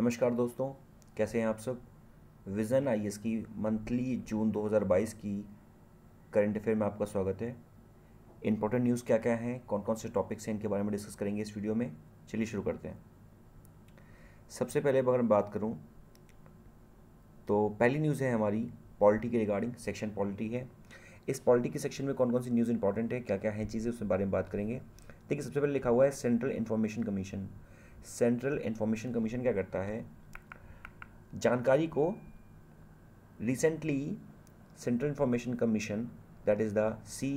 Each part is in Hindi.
नमस्कार दोस्तों कैसे हैं आप सब विज़न आई की मंथली जून 2022 की करंट अफेयर में आपका स्वागत है इंपॉर्टेंट न्यूज़ क्या क्या हैं कौन कौन से टॉपिक्स हैं इनके बारे में डिस्कस करेंगे इस वीडियो में चलिए शुरू करते हैं सबसे पहले अगर मैं बात करूं तो पहली न्यूज़ है हमारी पॉलिटी के रिगार्डिंग सेक्शन पॉलिटी है इस पॉलिटी के सेक्शन में कौन कौन सी न्यूज़ इंपॉर्टेंट है क्या क्या है चीज़ें उसके बारे में बात करेंगे देखिए सबसे पहले लिखा हुआ है central information commission central information commission क्या करता है जानकारी को recently central information commission that is the C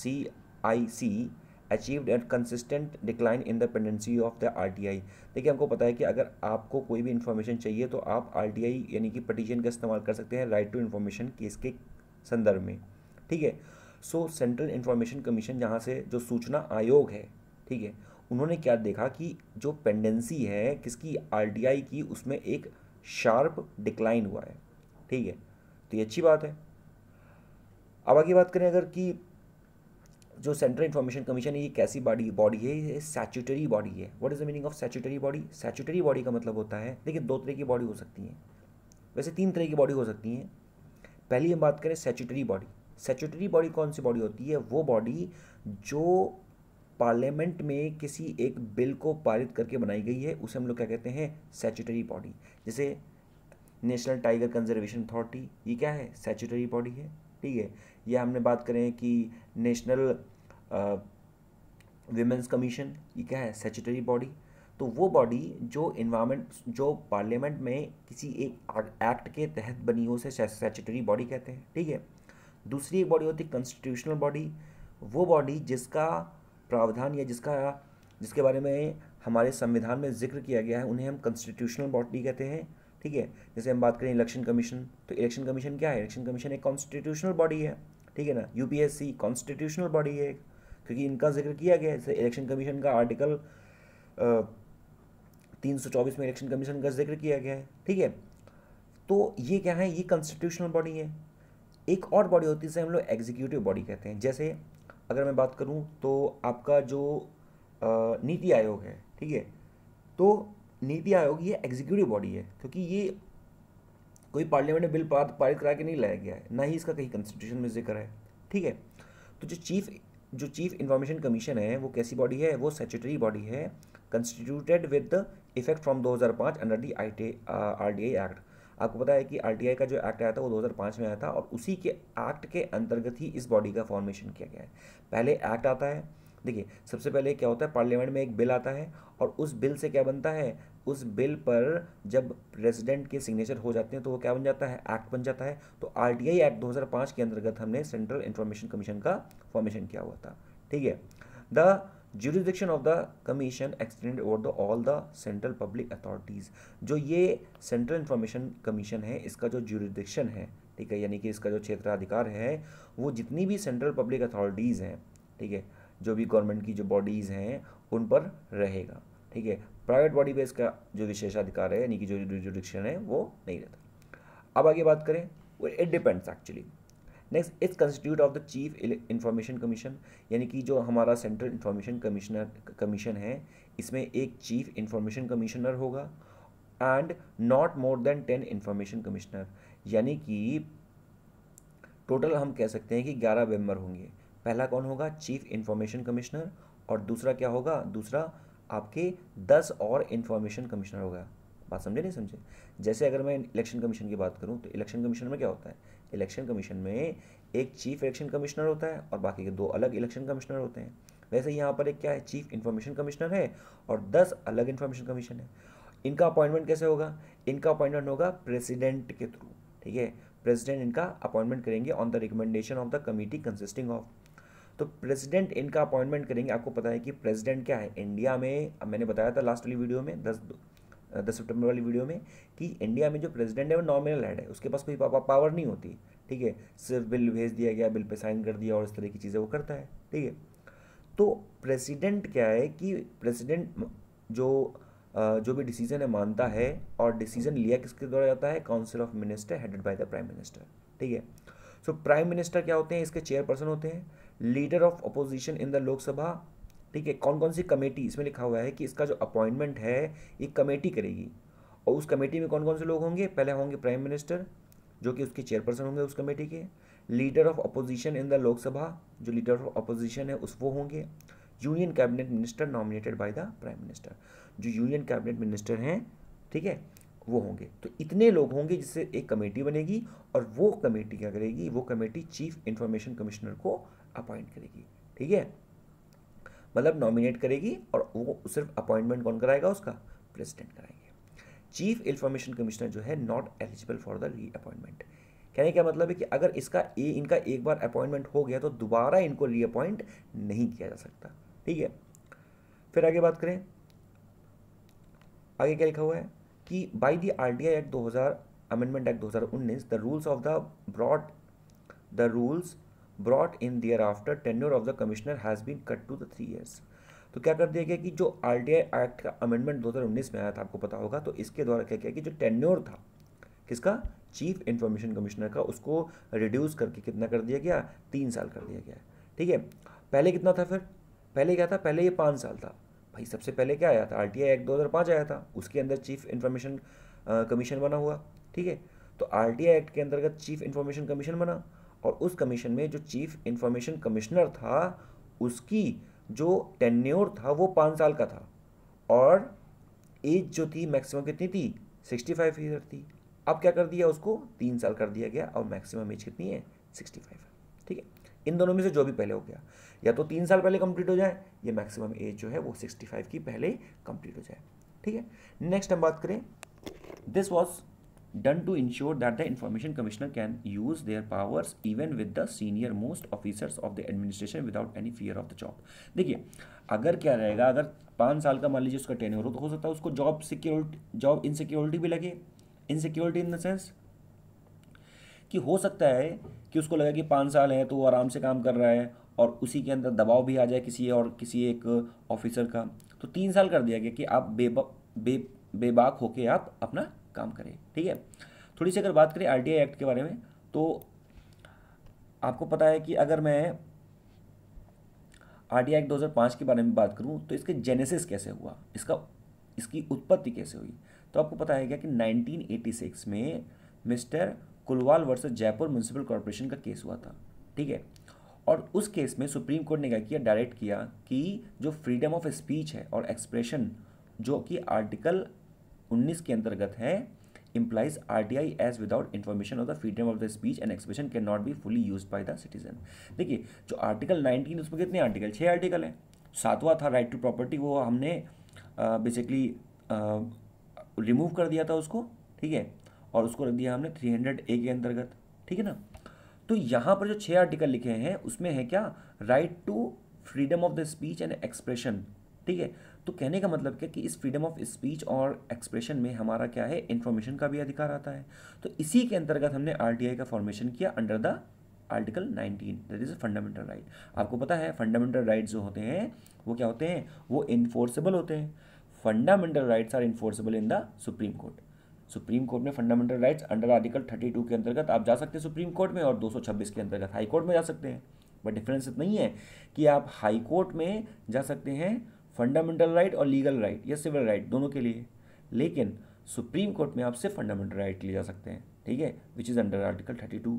C I C achieved and consistent decline in the pendency of the R T I देखिए हमको पता है कि अगर आपको कोई भी इन्फॉर्मेशन चाहिए तो आप आर टी आई यानी कि पटिशन का इस्तेमाल कर सकते हैं राइट टू इन्फॉर्मेशन केस के संदर्भ में ठीक है सो सेंट्रल इन्फॉर्मेशन कमीशन जहाँ से जो सूचना आयोग है ठीक है उन्होंने क्या देखा कि जो पेंडेंसी है किसकी आर की उसमें एक शार्प डिक्लाइन हुआ है ठीक है तो ये अच्छी बात है अब आगे बात करें अगर कि जो सेंट्रल इन्फॉर्मेशन कमीशन है ये कैसी बॉडी बॉडी है ये सैचुटरी बॉडी है what is the meaning of statutory body statutory body का मतलब होता है देखिए दो तरह की बॉडी हो सकती हैं वैसे तीन तरह की बॉडी हो सकती हैं पहली हम बात करें सैचुटरी बॉडी सैचुटरी बॉडी कौन सी बॉडी होती है वो बॉडी जो पार्लियामेंट में किसी एक बिल को पारित करके बनाई गई है उसे हम लोग क्या कहते हैं सेचुटरी बॉडी जैसे नेशनल टाइगर कंजर्वेशन अथॉरिटी ये क्या है सेचुटरी बॉडी है ठीक है या हमने बात करें कि नेशनल वेमेंस कमीशन ये क्या है सेचुटरी बॉडी तो वो बॉडी जो इन्वामेंट जो पार्लियामेंट में किसी एक एक्ट के तहत बनी हो उसे सेचुटरी बॉडी कहते हैं ठीक है दूसरी एक बॉडी होती है कॉन्स्टिट्यूशनल बॉडी वो बॉडी जिसका प्रावधान या जिसका जिसके बारे में हमारे संविधान में जिक्र किया गया है उन्हें हम कॉन्स्टिट्यूशनल बॉडी कहते हैं ठीक है जैसे हम बात करें इलेक्शन कमीशन तो इलेक्शन कमीशन क्या है इलेक्शन कमीशन एक कॉन्स्टिट्यूशनल बॉडी है ठीक है ना यू कॉन्स्टिट्यूशनल बॉडी है क्योंकि इनका जिक्र किया गया है जैसे इलेक्शन कमीशन का आर्टिकल तीन सौ चौबीस में इलेक्शन कमीशन का जिक्र किया गया है ठीक है तो ये क्या है ये कॉन्स्टिट्यूशनल बॉडी है एक और बॉडी होती है जिसे हम लोग एग्जीक्यूटिव बॉडी कहते हैं जैसे अगर मैं बात करूँ तो आपका जो नीति आयोग है ठीक है तो नीति आयोग ये एग्जीक्यूटिव बॉडी है क्योंकि ये कोई पार्लियामेंट में बिल पारित करा के नहीं लाया गया है ना ही इसका कहीं कॉन्स्टिट्यूशन में जिक्र है ठीक है तो जो चीफ जो चीफ इन्फॉर्मेशन कमीशन है वो कैसी बॉडी है वो सेचुटरी बॉडी है constituted with the effect from 2005 under the I T R D I act आपको पता है कि आर का जो एक्ट आया था वो 2005 में आया था और उसी के एक्ट के अंतर्गत ही इस बॉडी का फॉर्मेशन किया गया है पहले एक्ट आता है देखिए सबसे पहले क्या होता है पार्लियामेंट में एक बिल आता है और उस बिल से क्या बनता है उस बिल पर जब प्रेसिडेंट के सिग्नेचर हो जाते हैं तो वो क्या बन जाता है एक्ट बन जाता है तो आरटीआई एक्ट 2005 के अंतर्गत हमने सेंट्रल इंफॉर्मेशन कमीशन का फॉर्मेशन किया हुआ था ठीक है the jurisdiction of the commission extend over the all the central public authorities जो ये सेंट्रल इंफॉर्मेशन कमीशन है इसका जो जुरिस्डिक्शन है ठीक है यानी कि इसका जो क्षेत्राधिकार है वो जितनी भी सेंट्रल पब्लिक अथॉरिटीज़ हैं ठीक है जो भी गवर्नमेंट की जो बॉडीज़ हैं उन पर रहेगा ठीक है प्राइवेट बॉडी पे इसका जो विशेषाधिकार है यानी कि जो जुरिस्डिक्शन है वो नहीं रहता अब आगे बात करें it depends actually next it's constitute of the chief information commission यानी कि जो हमारा सेंट्रल इंफॉर्मेशन कमिश्नर कमीशन है इसमें एक चीफ इंफॉर्मेशन कमिश्नर होगा and not more than ten information commissioner यानी कि टोटल हम कह सकते हैं कि ग्यारह मेम्बर होंगे पहला कौन होगा चीफ इंफॉर्मेशन कमिश्नर और दूसरा क्या होगा दूसरा आपके दस और इन्फॉर्मेशन कमिश्नर होगा बात समझे नहीं समझे जैसे अगर मैं इलेक्शन कमीशन की बात करूँ तो इलेक्शन कमीशन में क्या होता है इलेक्शन कमीशन में एक चीफ इलेक्शन कमिश्नर होता है और बाकी के दो अलग इलेक्शन कमिश्नर होते हैं वैसे यहाँ पर एक क्या है चीफ इन्फॉर्मेशन कमिश्नर है और दस अलग इन्फॉर्मेशन कमीशन है इनका अपॉइंटमेंट कैसे होगा इनका अपॉइंटमेंट होगा प्रेसिडेंट के थ्रू ठीक है प्रेसिडेंट इनका अपॉइंटमेंट करेंगे on the recommendation of the committee consisting of तो प्रेसिडेंट इनका अपॉइंटमेंट करेंगे आपको पता है कि प्रेसिडेंट क्या है इंडिया में अब मैंने बताया था लास्ट वाली वीडियो में दस दस सितंबर वाली वीडियो में कि इंडिया में जो प्रेसिडेंट है वो नॉमिनल हेड है उसके पास कोई पा, पावर नहीं होती ठीक है सिर्फ बिल भेज दिया गया बिल पे साइन कर दिया और इस तरह की चीज़ें वो करता है ठीक है तो प्रेसिडेंट क्या है कि प्रेसिडेंट जो जो भी डिसीजन है मानता है और डिसीजन लिया किसके द्वारा जाता है council of minister headed by the prime minister ठीक है सो प्राइम मिनिस्टर क्या होते हैं इसके चेयरपर्सन होते हैं leader of opposition in the Lok Sabha ठीक है कौन कौन सी कमेटी इसमें लिखा हुआ है कि इसका जो अपॉइंटमेंट है ये कमेटी करेगी और उस कमेटी में कौन कौन से लोग होंगे पहले होंगे प्राइम मिनिस्टर जो कि उसके चेयरपर्सन होंगे उस कमेटी के leader of opposition in the Lok Sabha जो लीडर ऑफ अपोजिशन है उस वो होंगे union cabinet minister nominated by the prime minister जो यूनियन कैबिनेट मिनिस्टर हैं ठीक है वो होंगे तो इतने लोग होंगे जिससे एक कमेटी बनेगी और वो कमेटी क्या करेगी वो कमेटी चीफ इंफॉर्मेशन कमिश्नर को अपॉइंट करेगी ठीक है मतलब नॉमिनेट करेगी और वो सिर्फ अपॉइंटमेंट कौन कराएगा उसका प्रेसिडेंट कराएंगे चीफ इंफॉर्मेशन कमिश्नर जो है not eligible for the reappointment कहने का मतलब है कि अगर इसका ए इनका एक बार अपॉइंटमेंट हो गया तो दोबारा इनको री अपॉइंट नहीं किया जा सकता ठीक है फिर आगे बात करें आगे क्या लिखा हुआ है कि by the R T I act दो हज़ार अमेंडमेंट एक्ट दो हज़ार उन्नीस the rules of the broad the rules in their after tenure of the commissioner has been cut to the three years तो क्या कर दिया गया कि जो आर टी आई एक्ट का अमेंडमेंट दो हज़ार उन्नीस में आया था आपको पता होगा तो इसके द्वारा क्या किया कि जो टेन्योर था किसका चीफ इन्फॉर्मेशन कमिश्नर का उसको रिड्यूस करके कितना कर दिया गया तीन साल कर दिया गया ठीक है पहले कितना था फिर पहले क्या था पहले ये पाँच साल था भाई सबसे पहले क्या आया था आर टी आई एक्ट दो हज़ार पाँच आया था उसके अंदर चीफ इन्फॉर्मेशन कमीशन बना हुआ ठीक है तो आर टी आई एक्ट के अंतर्गत चीफ इन्फॉर्मेशन कमीशन बना और उस कमीशन में जो चीफ इंफॉर्मेशन कमिश्नर था उसकी जो टेन्योर था वो पाँच साल का था और एज जो थी मैक्सिमम कितनी थी सिक्सटी फाइव ईयर थी अब क्या कर दिया उसको तीन साल कर दिया गया और मैक्सिमम एज कितनी है सिक्सटी फाइव ठीक है इन दोनों में से जो भी पहले हो गया या तो तीन साल पहले कंप्लीट हो जाए या मैक्सिमम एज जो है वो सिक्सटी फाइव की पहले कंप्लीट हो जाए ठीक है नेक्स्ट हम बात करें this was done to ensure that the information commissioner can use their powers even with the senior most officers of the administration without any fear of the job देखिए अगर क्या रहेगा अगर पाँच साल का मान लीजिए उसका टेन्योर हो तो हो सकता है उसको जॉब सिक्योरिटी जॉब इनसिक्योरिटी भी लगे इनसिक्योरिटी इन द सेंस कि हो सकता है कि उसको लगे कि पाँच साल है तो वो आराम से काम कर रहा है और उसी के अंदर दबाव भी आ जाए किसी और किसी एक ऑफिसर का तो तीन साल कर दिया गया कि आप बेबा बे बेबाक होके आप अपना काम करें ठीक है थोड़ी सी अगर बात करें आर एक्ट के बारे में तो आपको पता है कि अगर मैं आर टी एक्ट 2005 के बारे में बात करूं तो इसके जेनेसिस कैसे हुआ इसका इसकी उत्पत्ति कैसे हुई तो आपको पता है क्या कि 1986 में mister Kulwal versus Jaipur municipal corporation का केस हुआ था ठीक है और उस केस में सुप्रीम कोर्ट ने क्या किया डायरेक्ट किया कि जो फ्रीडम ऑफ स्पीच है और एक्सप्रेशन जो कि आर्टिकल 19 के अंतर्गत है T I as without information of the freedom of the speech and expression can not be fully use by the citizen देखिए जो आर्टिकल 19 उसमें कितने आर्टिकल छः आर्टिकल हैं सातवां था राइट टू प्रॉपर्टी वो हमने बेसिकली रिमूव कर दिया था उसको ठीक है और उसको रख दिया हमने थ्री हंड्रेड ए के अंतर्गत ठीक है ना तो यहाँ पर जो छः आर्टिकल लिखे हैं उसमें है क्या right to freedom of the speech and expression ठीक है तो कहने का मतलब क्या कि इस फ्रीडम ऑफ स्पीच और एक्सप्रेशन में हमारा क्या है इन्फॉर्मेशन का भी अधिकार आता है तो इसी के अंतर्गत हमने आर का फॉर्मेशन किया under the article 19 that is a fundamental right आपको पता है फंडामेंटल राइट जो होते हैं वो क्या होते हैं वो इन्फोर्सेबल होते हैं fundamental rights are enforceable in the supreme court supreme court में फंडामेंटल राइट्स अंडर आर्टिकल 32 के अंतर्गत आप जा सकते हैं सुप्रीम कोर्ट में और 226 के अंतर्गत हाई कोर्ट में जा सकते हैं बट डिफरेंस इतना ही है कि आप हाई कोर्ट में जा सकते हैं फंडामेंटल राइट और लीगल राइट या सिविल राइट दोनों के लिए लेकिन सुप्रीम कोर्ट में आप सिर्फ फंडामेंटल राइट लिए जा सकते हैं ठीक है which is under article thirty two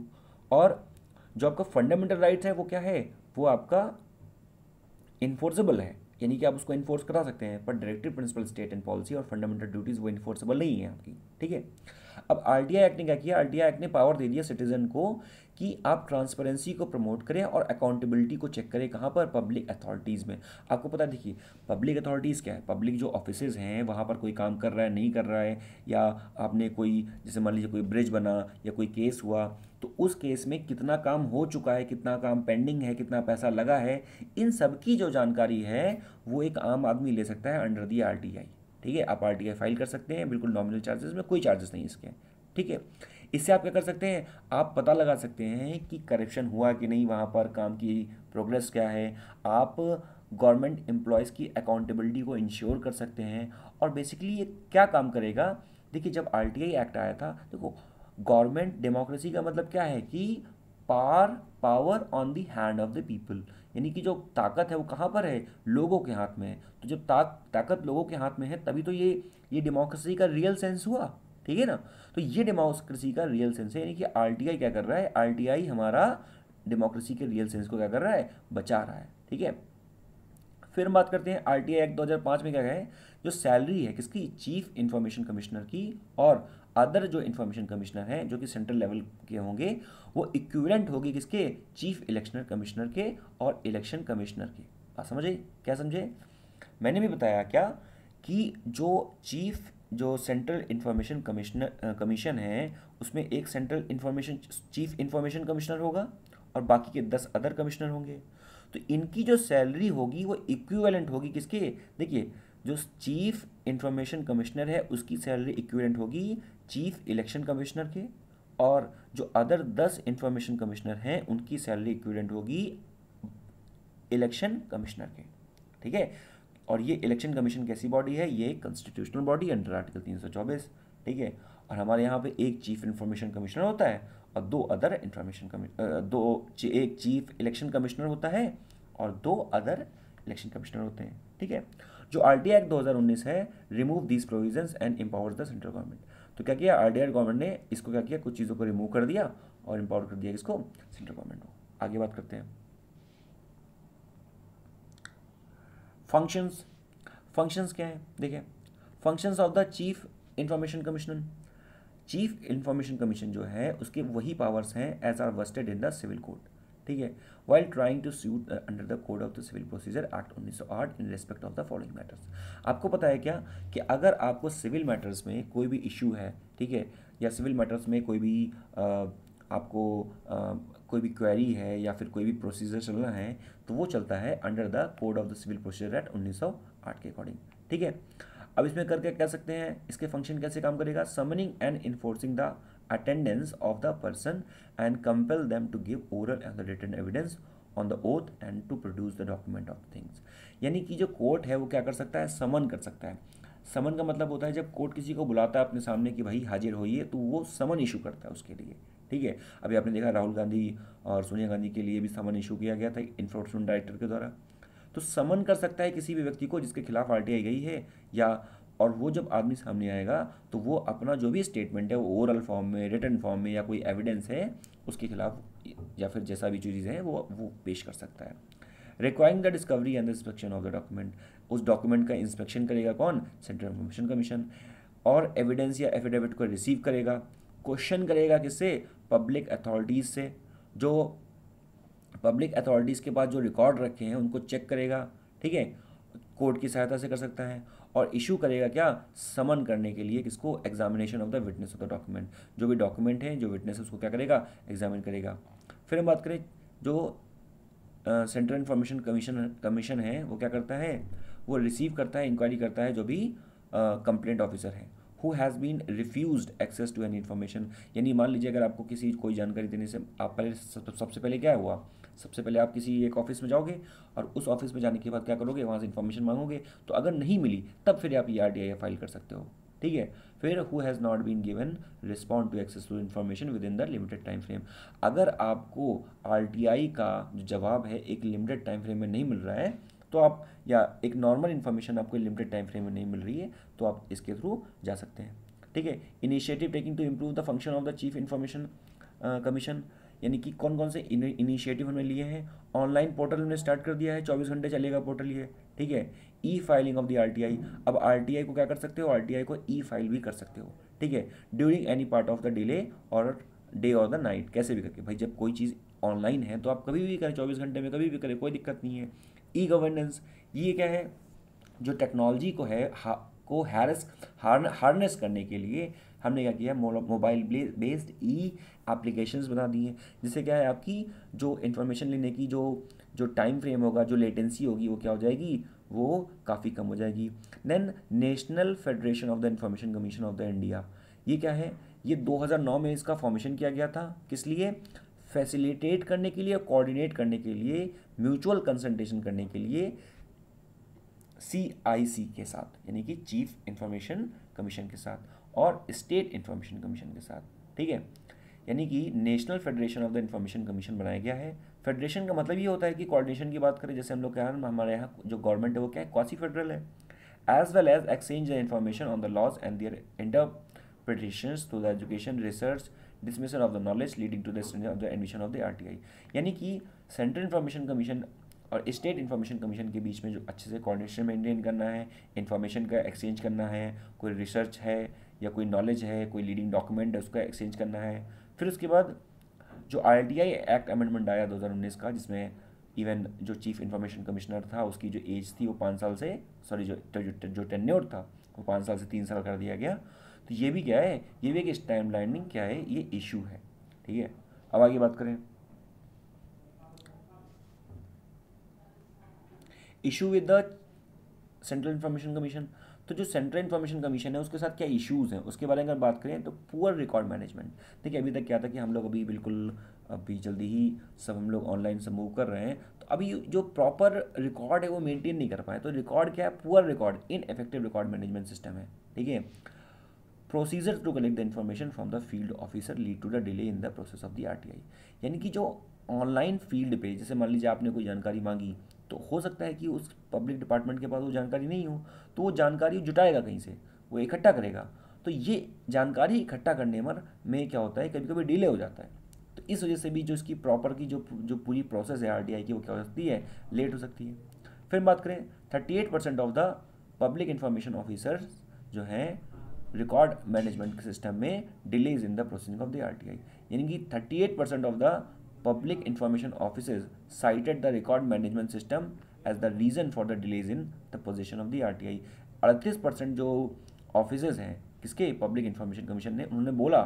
और जो आपका फंडामेंटल राइट है वो क्या है वो आपका इन्फोर्सेबल है यानी कि आप उसको इन्फोर्स करा सकते हैं पर directive principle state and policy और फंडामेंटल ड्यूटीज़ वो इन्फोर्सेबल नहीं है आपकी ठीक है अब आर एक्ट ने क्या किया आर एक्ट ने पावर दे दिया सिटीजन को कि आप ट्रांसपेरेंसी को प्रमोट करें और अकाउंटेबिलिटी को चेक करें कहाँ पर पब्लिक अथॉरिटीज़ में आपको पता देखिए पब्लिक अथॉरिटीज़ क्या है पब्लिक जो ऑफिसेज हैं वहाँ पर कोई काम कर रहा है नहीं कर रहा है या आपने कोई जैसे मान लीजिए कोई ब्रिज बना या कोई केस हुआ तो उस केस में कितना काम हो चुका है कितना काम पेंडिंग है कितना पैसा लगा है इन सब की जो जानकारी है वो एक आम आदमी ले सकता है अंडर दी आर ठीक है आप आर फाइल कर सकते हैं बिल्कुल नॉमिनल चार्जेस में कोई चार्जेस नहीं इसके ठीक है इससे आप क्या कर सकते हैं आप पता लगा सकते हैं कि करप्शन हुआ कि नहीं वहाँ पर काम की प्रोग्रेस क्या है आप गवर्नमेंट एम्प्लॉयज़ की अकाउंटेबिलिटी को इंश्योर कर सकते हैं और बेसिकली ये क्या काम करेगा देखिए जब आर एक्ट आया था देखो गवर्नमेंट डेमोक्रेसी का मतलब क्या है कि पार power on the hand of the people यानी कि जो ताकत है वो कहाँ पर है लोगों के हाथ में है तो जब ताक ताकत लोगों के हाथ में है तभी तो ये ये डेमोक्रेसी का रियल सेंस हुआ ठीक है ना तो ये डेमोक्रेसी का रियल सेंस है यानी कि आर क्या कर रहा है आर हमारा डेमोक्रेसी के रियल सेंस को क्या कर रहा है बचा रहा है ठीक है फिर हम बात करते हैं आरटीआई एक्ट 2005 में क्या है जो सैलरी है किसकी चीफ इन्फॉर्मेशन कमिश्नर की और अदर जो इन्फॉर्मेशन कमिश्नर हैं जो कि सेंट्रल लेवल के होंगे वो इक्विवेलेंट होगी किसके चीफ इलेक्शनर कमिश्नर के और इलेक्शन कमिश्नर के बात समझे क्या समझे मैंने भी बताया क्या कि जो चीफ जो सेंट्रल इन्फॉर्मेशन कमिश्नर कमीशन है उसमें एक central information chief information commissioner होगा और बाकी के दस अदर कमिश्नर होंगे तो इनकी जो सैलरी होगी वो इक्विवेलेंट होगी किसके देखिए जो चीफ इंफॉर्मेशन कमिश्नर है उसकी सैलरी इक्विवेलेंट होगी चीफ इलेक्शन कमिश्नर के और जो अदर दस इंफॉर्मेशन कमिश्नर हैं उनकी सैलरी इक्विवेलेंट होगी इलेक्शन कमिश्नर के ठीक है और ये इलेक्शन कमीशन कैसी बॉडी है ये कॉन्स्टिट्यूशनल बॉडी अंडर आर्टिकल तीन सौ चौबीस ठीक है और हमारे यहाँ पे एक चीफ इन्फॉर्मेशन कमिश्नर होता है और दो अदर इन्फॉर्मेशन कमिश्नर दो एक चीफ इलेक्शन कमिश्नर होता है और दो अदर इलेक्शन कमिश्नर होते हैं ठीक है जो आर टी एक्ट उन्नीस है remove these provision and empower the central government तो क्या किया आर गवर्नमेंट ने इसको क्या किया कुछ चीज़ों को रिमूव कर दिया और एम्पावर कर दिया इसको सेंट्रल गवर्नमेंट को आगे बात करते हैं फंक्शंस फंक्शंस क्या हैं देखिए functions of the chief information commissioner chief information commission जो है उसके वही पावर्स हैं as are vested in the civil code ठीक है while trying to suit under the code of the civil procedure act उन्नीस सौ आठ in respect of the following matters आपको पता है क्या कि अगर आपको सिविल मैटर्स में कोई भी इशू है ठीक है या सिविल मैटर्स में कोई भी आ, आपको आ, कोई भी क्वेरी है या फिर कोई भी प्रोसीजर चलना है तो वो चलता है under the code of the civil procedure act उन्नीस सौ आठ के अकॉर्डिंग ठीक है अब इसमें करके कह सकते हैं इसके फंक्शन कैसे काम करेगा summoning and enforcing the attendance of the person and compel them to give oral and written evidence on the oath and to produce the document of things यानी कि जो कोर्ट है वो क्या कर सकता है समन कर सकता है समन का मतलब होता है जब कोर्ट किसी को बुलाता है अपने सामने कि भाई हाजिर होइए तो वो समन इशू करता है उसके लिए ठीक है अभी आपने देखा राहुल गांधी और सोनिया गांधी के लिए भी समन इशू किया गया था इन्फोर्समेंट डायरेक्टर के द्वारा तो समन कर सकता है किसी भी व्यक्ति को जिसके खिलाफ आर गई है या और वो जब आदमी सामने आएगा तो वो अपना जो भी स्टेटमेंट है वो ओरल फॉर्म में रिटर्न फॉर्म में या कोई एविडेंस है उसके खिलाफ या फिर जैसा भी चीज़ है वो वो पेश कर सकता है requiring the discovery and inspection of the document उस डॉक्यूमेंट का इंस्पेक्शन करेगा कौन सेंट्रल इन्फॉर्मेशन कमीशन और एविडेंस या एफिडेविट को रिसीव करेगा क्वेश्चन करेगा किससे पब्लिक अथॉरिटीज़ से जो पब्लिक अथॉरिटीज़ के पास जो रिकॉर्ड रखे हैं उनको चेक करेगा ठीक है कोर्ट की सहायता से कर सकता है और इशू करेगा क्या समन करने के लिए किसको examination of the witness of the document जो भी डॉक्यूमेंट है जो विटनेस उसको क्या करेगा एग्जामिन करेगा फिर हम बात करें जो सेंट्रल इंफॉर्मेशन कमीशन कमीशन है वो क्या करता है वो रिसीव करता है इंक्वायरी करता है जो भी कंप्लेंट uh, ऑफिसर है who has been refuse access to any information यानी मान लीजिए अगर आपको किसी कोई जानकारी देने से आप पहले सबसे पहले क्या हुआ सबसे पहले आप किसी एक ऑफिस में जाओगे और उस ऑफिस में जाने के बाद क्या करोगे वहाँ से इन्फॉर्मेशन मांगोगे तो अगर नहीं मिली तब फिर आप ये आर फाइल कर सकते हो ठीक है फिर who has not been given respond to accessful information with in the limited time frame अगर आपको आर का जो जवाब है एक लिमिटेड टाइम फ्रेम में नहीं मिल रहा है तो आप या एक नॉर्मल इन्फॉर्मेशन आपको लिमिटेड टाइम फ्रेम में नहीं मिल रही है तो आप इसके थ्रू जा सकते हैं ठीक है initiative taking to improve the function of the chief information commission यानी कि कौन कौन से इनिशिएटिव हमने लिए हैं ऑनलाइन पोर्टल हमने स्टार्ट कर दिया है चौबीस घंटे चलेगा पोर्टल ये ठीक है e filing of the R अब आर को क्या कर सकते हो आर को ई फाइल भी कर सकते हो ठीक है during any part of the delay और डे और द नाइट कैसे भी करके भाई जब कोई चीज़ ऑनलाइन है तो आप कभी भी करें चौबीस घंटे में कभी भी करें कोई दिक्कत नहीं है ई गवर्नेंस ये क्या है जो टेक्नोलॉजी को है हा, को हैरस हार्नेस करने के लिए हमने क्या किया मोबाइल बेस्ड ई एप्लीकेशन बना दिए जिससे क्या है आपकी जो इन्फॉर्मेशन लेने की जो जो टाइम फ्रेम होगा जो लेटेंसी होगी वो क्या हो जाएगी वो काफ़ी कम हो जाएगी then national federation of the information commission of the India ये क्या है ये 2009 में इसका फॉर्मेशन किया गया था किस लिए फैसिलिटेट करने के लिए कोऑर्डिनेट करने के लिए म्यूचुअल कंसल्टेशन करने के लिए सी के साथ यानी कि चीफ इंफॉर्मेशन कमीशन के साथ और स्टेट इन्फॉर्मेशन कमीशन के साथ ठीक है यानी कि national federation of the information commission बनाया गया है फेडरेशन का मतलब ये होता है कि कोऑर्डिनेशन की बात करें जैसे हम लोग क्या हमारे यहाँ जो गवर्नमेंट है वो क्या है क्वासी फेडरल है as well as exchange the information on the laws and their interpretation to the education research dissemination of the knowledge leading to the of the admission of the R यानी कि सेंट्रल इन्फॉर्मेशन कमीशन और स्टेट इन्फॉर्मेशन कमीशन के बीच में जो अच्छे से कोऑर्डिनेशन मेंटेन करना है इन्फॉर्मेशन का एक्सचेंज करना है कोई रिसर्च है या कोई नॉलेज है कोई लीडिंग डॉक्यूमेंट है उसका एक्सचेंज करना है फिर उसके बाद जो आई एक्ट अमेंडमेंट आया 2019 का जिसमें इवन जो चीफ इन्फॉर्मेशन कमिश्नर था उसकी जो एज थी वो पाँच साल से सॉरी जो तो जो, तो जो टेन्योर था वो पाँच साल से तीन साल कर दिया गया तो ये भी क्या है ये भी एक टाइम लाइनिंग क्या है ये इशू है ठीक है अब आगे बात करें issue with the central information commission तो जो सेंट्रल इन्फॉर्मेशन कमीशन है उसके साथ क्या इश्यूज़ हैं उसके बारे में अगर बात करें तो पुअर रिकॉर्ड मैनेजमेंट देखिए अभी तक क्या था कि हम लोग अभी बिल्कुल अभी जल्दी ही सब हम लोग ऑनलाइन से मूव कर रहे हैं तो अभी जो प्रॉपर रिकॉर्ड है वो मेंटेन नहीं कर पाए तो रिकॉर्ड क्या है poor record in effective record management system है ठीक है procedure to collect the information from the field officer lead to the delay in the process of the R यानी कि जो ऑनलाइन फील्ड पे जैसे मान लीजिए आपने कोई जानकारी मांगी तो हो सकता है कि उस पब्लिक डिपार्टमेंट के पास वो जानकारी नहीं हो तो वो जानकारी जुटाएगा कहीं से वो इकट्ठा करेगा तो ये जानकारी इकट्ठा करने में में क्या होता है कभी कभी डिले हो जाता है तो इस वजह से भी जो इसकी प्रॉपर की जो जो पूरी प्रोसेस है आर की वो क्या हो सकती है लेट हो सकती है फिर बात करें thirty eight percent of the public information officers जो हैं रिकॉर्ड मैनेजमेंट सिस्टम में delays in the processing of the R यानी कि thirty eight percent of the public information offices cited the record management system as the reason for the delays in the position of the RTI. T I अड़तीस परसेंट जो ऑफिसेज हैं किसके पब्लिक इंफॉर्मेशन कमीशन ने उन्होंने बोला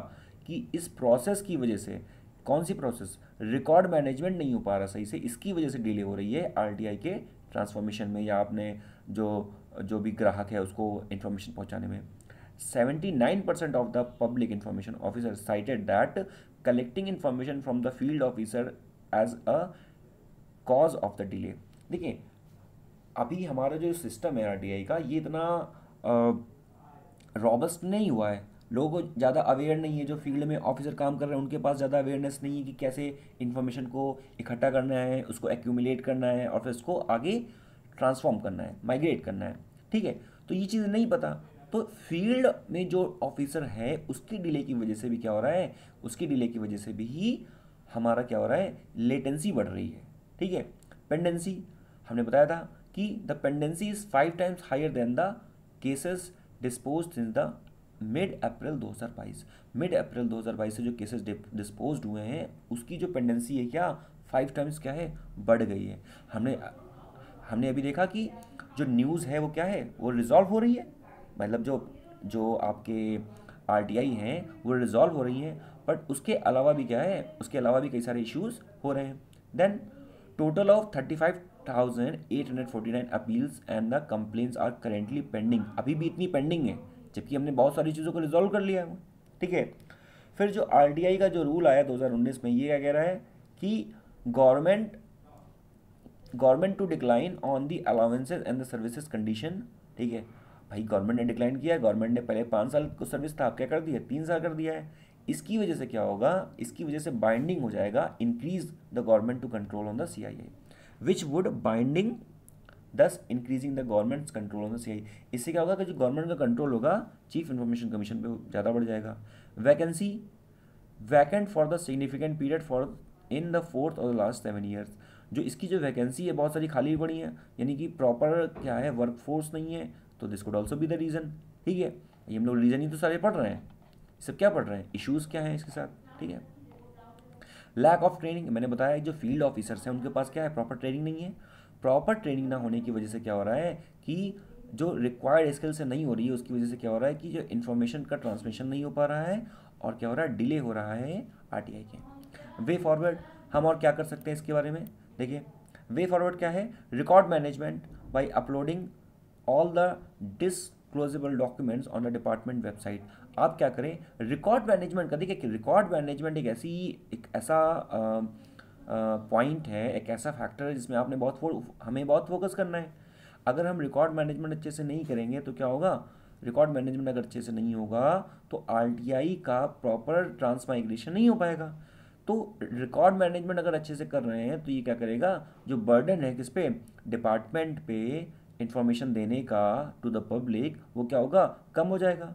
कि इस प्रोसेस की वजह से कौन सी प्रोसेस रिकॉर्ड मैनेजमेंट नहीं हो पा रहा सही से इसकी वजह से डिले हो रही है आर टी आई के ट्रांसफॉर्मेशन में या आपने जो जो भी ग्राहक है उसको इन्फॉर्मेशन पहुँचाने में seventy nine percent of the public information officer cited that collecting information from the field officer as a cause of the delay देखिए अभी हमारा जो सिस्टम है आर आई का ये इतना रॉबस्ट नहीं हुआ है लोगों को ज़्यादा अवेयर नहीं है जो फील्ड में ऑफिसर काम कर रहे हैं उनके पास ज़्यादा अवेयरनेस नहीं है कि कैसे इन्फॉर्मेशन को इकट्ठा करना है उसको एक्यूमिलेट करना है और फिर उसको आगे ट्रांसफॉर्म करना है माइग्रेट करना है ठीक है तो ये चीज़ नहीं पता तो फील्ड में जो ऑफिसर है उसकी डिले की वजह से भी क्या हो रहा है उसकी डिले की वजह से भी हमारा क्या हो रहा है लेटेंसी बढ़ रही है ठीक है पेंडेंसी हमने बताया था कि the pendency is five times higher than the cases dispose in the mid April 2022 mid April 2022 से जो केसेस डिस्पोज हुए हैं उसकी जो पेंडेंसी है क्या फाइव टाइम्स क्या है बढ़ गई है हमने हमने अभी देखा कि जो न्यूज़ है वो क्या है वो रिजॉल्व हो रही है मतलब जो जो आपके आर हैं वो रिजॉल्व हो रही हैं बट उसके अलावा भी क्या है उसके अलावा भी कई सारे इश्यूज़ हो रहे हैं then total of thirty five thousand eight hundred forty nine appeals and the complaints are currently pending अभी भी इतनी पेंडिंग है जबकि हमने बहुत सारी चीज़ों को रिजॉल्व कर लिया है ठीक है फिर जो आर का जो रूल आया उन्नीस में ये क्या कह रहा है कि government government to decline on the allowances and the services condition ठीक है भाई गवर्नमेंट ने डिक्लाइन किया है गवर्नमेंट ने पहले पाँच साल को सर्विस था आप क्या कर दिया है तीन साल कर दिया है इसकी वजह से क्या होगा इसकी वजह से बाइंडिंग हो जाएगा increase the government to control on the C I I which would binding thus increasing the government's control on the C I इससे क्या होगा कि जो गवर्नमेंट का कंट्रोल होगा चीफ इन्फॉर्मेशन कमीशन पर ज़्यादा बढ़ जाएगा vacancy vacant for the significant period for in the fourth और द लास्ट सेवन ईयर्स जो इसकी जो वैकेंसी है बहुत सारी खाली पड़ी है यानी कि प्रॉपर क्या है वर्कफोर्स नहीं है तो this could also be the reason ठीक है ये हम लोग रीज़न ही तो सारे पढ़ रहे हैं सब क्या पढ़ रहे हैं इशूज़ क्या हैं इसके साथ ठीक है लैक ऑफ ट्रेनिंग मैंने बताया जो फील्ड ऑफिसर्स हैं उनके पास क्या है प्रॉपर ट्रेनिंग नहीं है प्रॉपर ट्रेनिंग ना होने की वजह से क्या हो रहा है कि जो रिक्वायर्ड स्किल्स से नहीं हो रही है उसकी वजह से क्या हो रहा है कि जो इन्फॉर्मेशन का ट्रांसमिशन नहीं हो पा रहा है और क्या हो रहा है डिले हो रहा है आर के वे फॉरवर्ड हम और क्या कर सकते हैं इसके बारे में देखिए वे फॉरवर्ड क्या है record management by uploading all the disclosable documents on the department website आप क्या करें रिकॉर्ड मैनेजमेंट का देखिए रिकॉर्ड मैनेजमेंट एक ऐसी एक ऐसा पॉइंट है एक ऐसा फैक्टर है जिसमें आपने बहुत हमें बहुत फोकस करना है अगर हम रिकॉर्ड मैनेजमेंट अच्छे से नहीं करेंगे तो क्या होगा रिकॉर्ड मैनेजमेंट अगर अच्छे से नहीं होगा तो आर का प्रॉपर ट्रांसमाइग्रेशन नहीं हो पाएगा तो रिकॉर्ड मैनेजमेंट अगर अच्छे से कर रहे हैं तो ये क्या करेगा जो बर्डन है किस पे डिपार्टमेंट पे इन्फॉर्मेशन देने का टू द पब्लिक वो क्या होगा कम हो जाएगा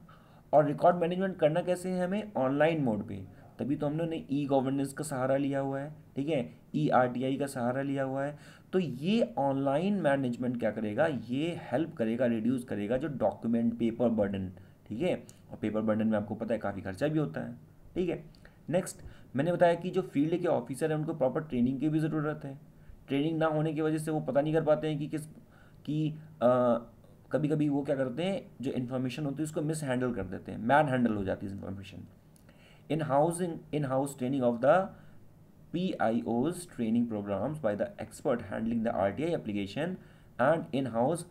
और रिकॉर्ड मैनेजमेंट करना कैसे है हमें ऑनलाइन मोड पे तभी तो हमने ई गवर्नेंस का सहारा लिया हुआ है ठीक है ई आर टी आई का सहारा लिया हुआ है तो ये ऑनलाइन मैनेजमेंट क्या करेगा ये हेल्प करेगा रिड्यूस करेगा जो डॉक्यूमेंट पेपर बर्डन ठीक है और पेपर बर्डन में आपको पता है काफ़ी खर्चा भी होता है ठीक है नेक्स्ट मैंने बताया कि जो फील्ड के ऑफिसर हैं उनको प्रॉपर ट्रेनिंग की भी ज़रूरत है ट्रेनिंग ना होने की वजह से वो पता नहीं कर पाते हैं कि किस कि आ, कभी कभी वो क्या करते हैं जो इन्फॉर्मेशन होती है उसको मिस हैंडल कर देते हैं मैन हैंडल हो जाती है information in housing in house training of the P I Os training programs by the expert handling the R T I application and in house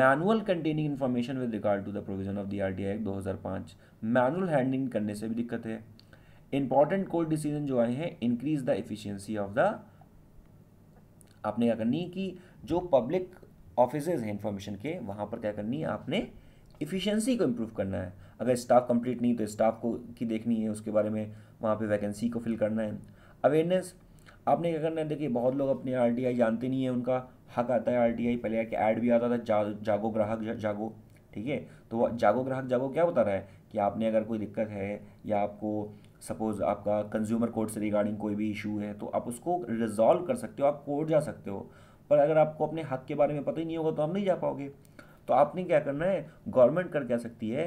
manual containing information with regard to the provision of the R T I act दो हज़ार पाँच मैनुअल हैंडलिंग करने से भी दिक्कत है इंपॉर्टेंट कोर्ट डिसीजन जो आए हैं increase the efficiency of the आपने क्या करनी है कि जो पब्लिक ऑफिसेज हैं इन्फॉर्मेशन के वहाँ पर क्या करनी है आपने इफ़िशेंसी को इम्प्रूव करना है अगर स्टाफ कंप्लीट नहीं तो स्टाफ को की देखनी है उसके बारे में वहाँ पे वैकेंसी को फिल करना है अवेयरनेस आपने क्या करना है देखिए बहुत लोग अपने आर जानते नहीं है उनका हक आता है आर पहले आके ऐड भी आता था जा, जागो ग्राहक जा, जागो ठीक है तो वह जागो ग्राहक जागो क्या बता रहा है कि आपने अगर कोई दिक्कत है या आपको सपोज़ आपका कंज्यूमर कोर्ट से रिगार्डिंग कोई भी इशू है तो आप उसको रिजॉल्व कर सकते हो आप कोर्ट जा सकते हो पर अगर आपको अपने हक के बारे में पता ही नहीं होगा तो हम नहीं जा पाओगे तो आपने क्या करना है गवर्नमेंट कर क्या सकती है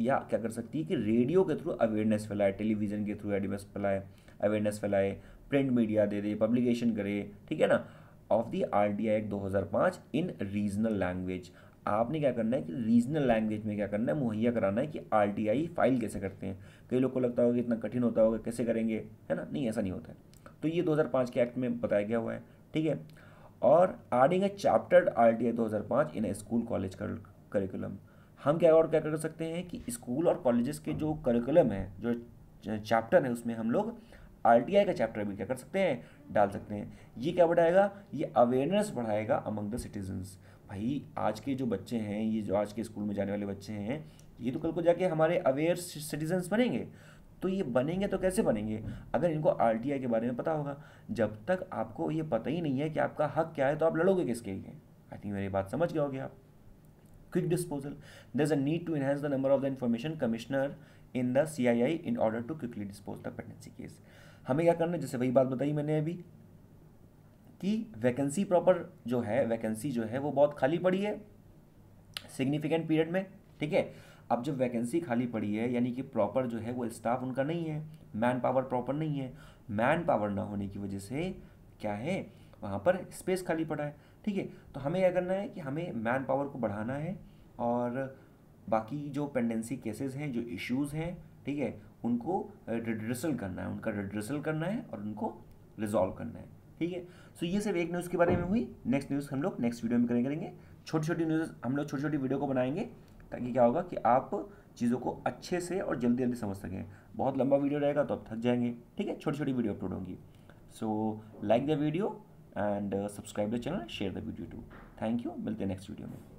या क्या कर सकती है कि रेडियो के थ्रू अवेयरनेस फैलाए टेलीविज़न के थ्रू एडवेस फैलाए अवेयरनेस फैलाए प्रिंट मीडिया दे दे पब्लिकेशन करे ठीक है ना of the R D I act दो इन रीजनल लैंग्वेज आपने क्या करना है कि रीजनल लैंग्वेज में क्या करना है मुहैया कराना है कि आर टी आई फाइल कैसे करते हैं कई लोग को लगता होगा कि इतना कठिन होता होगा कैसे करेंगे है ना नहीं ऐसा नहीं होता है तो ये 2005 के एक्ट में बताया गया हुआ है ठीक है और आडिंग ए चैप्टर्ड आर टी आई दो हज़ार पाँच इन स्कूल कॉलेज करिकुलम हम क्या और क्या कर सकते हैं कि स्कूल और कॉलेजेस के जो करिकुलम है जो चैप्टर है उसमें हम लोग आर टी आई का चैप्टर भी क्या कर सकते हैं डाल सकते हैं ये क्या बढ़ाएगा ये अवेयरनेस बढ़ाएगा अमंग द सिटीजन्स भाई आज के जो बच्चे हैं ये जो आज के स्कूल में जाने वाले बच्चे हैं ये तो कल को जाके हमारे अवेयर सिटीजन्स बनेंगे तो ये बनेंगे तो कैसे बनेंगे अगर इनको आर के बारे में पता होगा जब तक आपको ये पता ही नहीं है कि आपका हक क्या है तो आप लड़ोगे किसके लिए आई थिंक मेरी बात समझ गए होगे आप quick disposal there is a need to enhance the number of the information commissioner in the C I I in order to quickly dispose the pregnancy case हमें क्या करना है जैसे वही बात बताई मैंने अभी कि वैकेंसी प्रॉपर जो है वैकेंसी जो है वो बहुत खाली पड़ी है सिग्निफिकेंट पीरियड में ठीक है अब जब वैकेंसी खाली पड़ी है यानी कि प्रॉपर जो है वो स्टाफ उनका नहीं है मैन पावर प्रॉपर नहीं है मैन पावर ना होने की वजह से क्या है वहाँ पर स्पेस खाली पड़ा है ठीक है तो हमें यह करना है कि हमें मैन पावर को बढ़ाना है और बाकी जो पेंडेंसी केसेस हैं जो इश्यूज़ हैं ठीक है उनको रिड्रेसल करना है उनका रिड्रेसल करना है और उनको रिजॉल्व करना है ठीक है सो ये सिर्फ एक न्यूज़ के बारे में हुई नेक्स्ट न्यूज़ हम लोग नेक्स्ट वीडियो में करेंगे छोटी छोटी न्यूज़ हम लोग छोटी छोटी वीडियो को बनाएंगे ताकि क्या होगा कि आप चीज़ों को अच्छे से और जल्दी जल्दी समझ सकें बहुत लंबा वीडियो रहेगा तो आप थक जाएंगे ठीक है छोटी छोटी वीडियो अपलोड होंगी so like the video and subscribe the channel share the video to thank you मिलते हैं नेक्स्ट वीडियो में